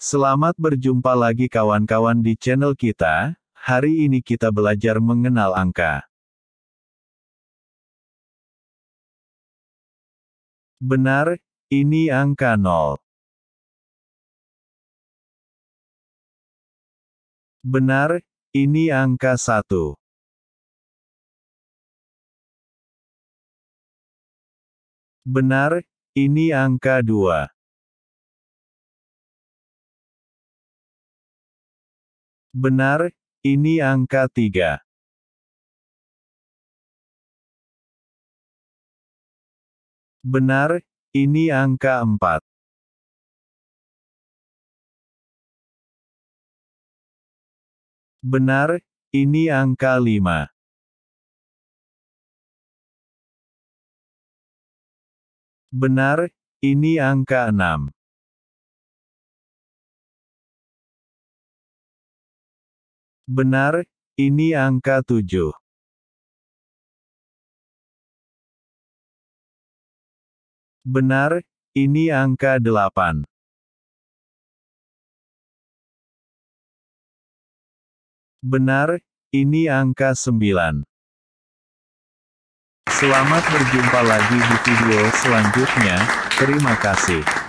Selamat berjumpa lagi kawan-kawan di channel kita, hari ini kita belajar mengenal angka. Benar, ini angka 0. Benar, ini angka 1. Benar, ini angka 2. Benar, ini angka tiga. Benar, ini angka empat. Benar, ini angka lima. Benar, ini angka enam. Benar, ini angka tujuh. Benar, ini angka delapan. Benar, ini angka sembilan. Selamat berjumpa lagi di video selanjutnya. Terima kasih.